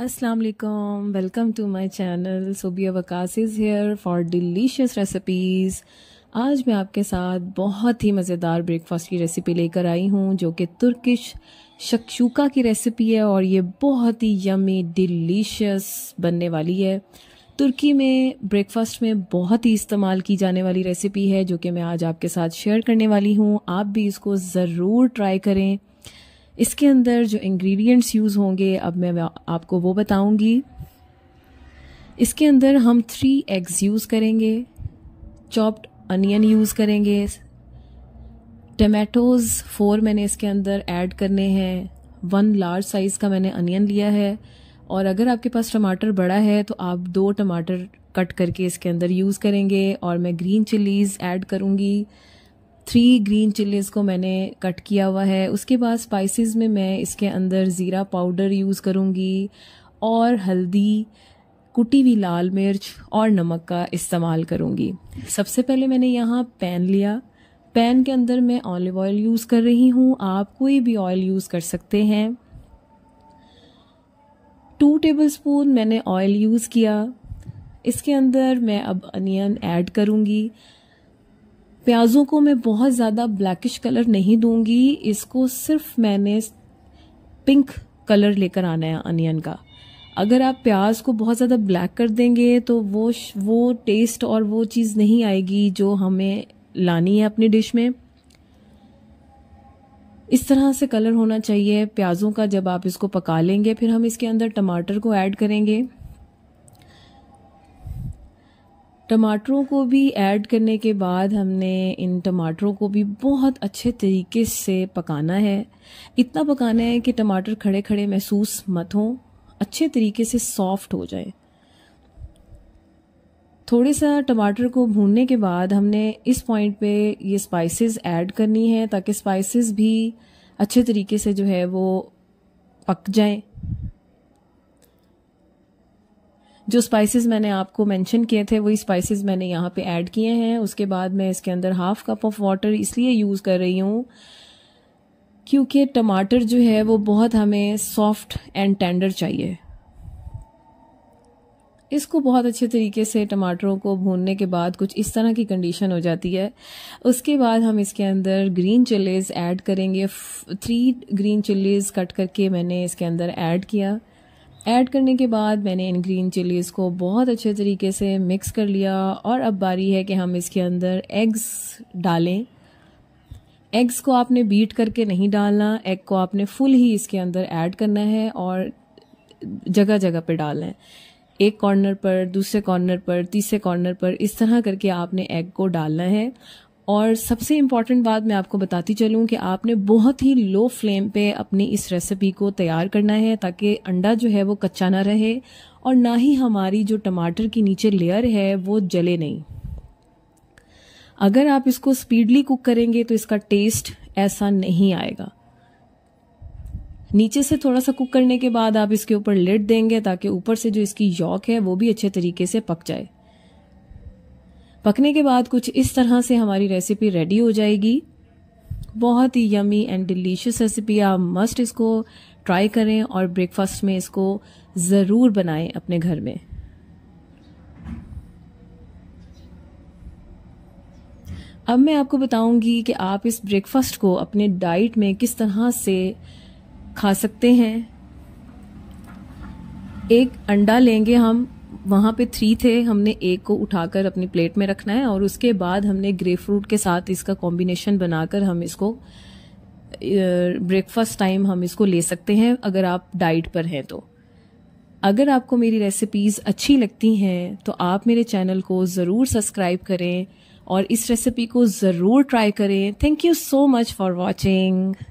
वालेकुम welcome to my channel Sobia Waqas is here for delicious recipes आज मैं आपके साथ बहुत ही मज़ेदार ब्रेकफास्ट की रेसिपी लेकर आई हूँ जो कि तुर्किश शक्शुका की रेसिपी है और ये बहुत ही यमी डिलीशियस बनने वाली है तुर्की में ब्रेकफास्ट में बहुत ही इस्तेमाल की जाने वाली रेसिपी है जो कि मैं आज आपके साथ शेयर करने वाली हूँ आप भी इसको ज़रूर ट्राई करें इसके अंदर जो इंग्रेडिएंट्स यूज़ होंगे अब मैं आपको वो बताऊंगी इसके अंदर हम थ्री एग्स यूज़ करेंगे चॉप्ड अनियन यूज़ करेंगे टमाटोज़ फोर मैंने इसके अंदर ऐड करने हैं वन लार्ज साइज़ का मैंने अनियन लिया है और अगर आपके पास टमाटर बड़ा है तो आप दो टमाटर कट करके इसके अंदर यूज़ करेंगे और मैं ग्रीन चिलीज़ ऐड करूँगी थ्री ग्रीन चिल्लीज़ को मैंने कट किया हुआ है उसके बाद स्पाइसेस में मैं इसके अंदर ज़ीरा पाउडर यूज़ करूँगी और हल्दी कुटी हुई लाल मिर्च और नमक का इस्तेमाल करूँगी सबसे पहले मैंने यहाँ पैन लिया पैन के अंदर मैं ऑलिव ऑयल यूज़ कर रही हूँ आप कोई भी ऑयल यूज़ कर सकते हैं टू टेबल स्पून मैंने ऑयल यूज़ किया इसके अंदर मैं अब अनियन ऐड करूँगी प्याज़ों को मैं बहुत ज़्यादा ब्लैकिश कलर नहीं दूंगी इसको सिर्फ मैंने पिंक कलर लेकर आना है अनियन का अगर आप प्याज को बहुत ज़्यादा ब्लैक कर देंगे तो वो वो टेस्ट और वो चीज़ नहीं आएगी जो हमें लानी है अपनी डिश में इस तरह से कलर होना चाहिए प्याज़ों का जब आप इसको पका लेंगे फिर हम इसके अंदर टमाटर को ऐड करेंगे टमाटरों को भी ऐड करने के बाद हमने इन टमाटरों को भी बहुत अच्छे तरीके से पकाना है इतना पकाना है कि टमाटर खड़े खड़े महसूस मत हों अच्छे तरीके से सॉफ्ट हो जाए थोड़े सा टमाटर को भूनने के बाद हमने इस पॉइंट पे ये स्पाइसेस ऐड करनी है ताकि स्पाइसेस भी अच्छे तरीके से जो है वो पक जाएं जो स्पाइसेस मैंने आपको मेंशन किए थे वही स्पाइसेस मैंने यहाँ पे ऐड किए हैं उसके बाद मैं इसके अंदर हाफ कप ऑफ वाटर इसलिए यूज़ कर रही हूँ क्योंकि टमाटर जो है वो बहुत हमें सॉफ्ट एंड टेंडर चाहिए इसको बहुत अच्छे तरीके से टमाटरों को भूनने के बाद कुछ इस तरह की कंडीशन हो जाती है उसके बाद हम इसके अंदर ग्रीन चिल्लीज़ ऐड करेंगे थ्री ग्रीन चिलीज़ कट करके मैंने इसके अंदर ऐड किया ऐड करने के बाद मैंने इन ग्रीन चिलीज़ को बहुत अच्छे तरीके से मिक्स कर लिया और अब बारी है कि हम इसके अंदर एग्स डालें एग्स को आपने बीट करके नहीं डालना एग को आपने फुल ही इसके अंदर ऐड करना है और जगह जगह पे डालना है एक कॉर्नर पर दूसरे कॉर्नर पर तीसरे कॉर्नर पर इस तरह करके आपने एग को डालना है और सबसे इम्पॉर्टेंट बात मैं आपको बताती चलूँ कि आपने बहुत ही लो फ्लेम पे अपनी इस रेसिपी को तैयार करना है ताकि अंडा जो है वो कच्चा ना रहे और ना ही हमारी जो टमाटर की नीचे लेयर है वो जले नहीं अगर आप इसको स्पीडली कुक करेंगे तो इसका टेस्ट ऐसा नहीं आएगा नीचे से थोड़ा सा कुक करने के बाद आप इसके ऊपर लिड देंगे ताकि ऊपर से जो इसकी यॉक है वो भी अच्छे तरीके से पक जाए पकने के बाद कुछ इस तरह से हमारी रेसिपी रेडी हो जाएगी बहुत ही यमी एंड डिलीशियस रेसिपी आप मस्ट इसको ट्राई करें और ब्रेकफास्ट में इसको ज़रूर बनाएं अपने घर में अब मैं आपको बताऊंगी कि आप इस ब्रेकफास्ट को अपने डाइट में किस तरह से खा सकते हैं एक अंडा लेंगे हम वहाँ पे थ्री थे हमने एक को उठाकर अपनी प्लेट में रखना है और उसके बाद हमने ग्रे फ्रूट के साथ इसका कॉम्बिनेशन बनाकर हम इसको ब्रेकफास्ट टाइम हम इसको ले सकते हैं अगर आप डाइट पर हैं तो अगर आपको मेरी रेसिपीज़ अच्छी लगती हैं तो आप मेरे चैनल को ज़रूर सब्सक्राइब करें और इस रेसिपी को ज़रूर ट्राई करें thank you so much for watching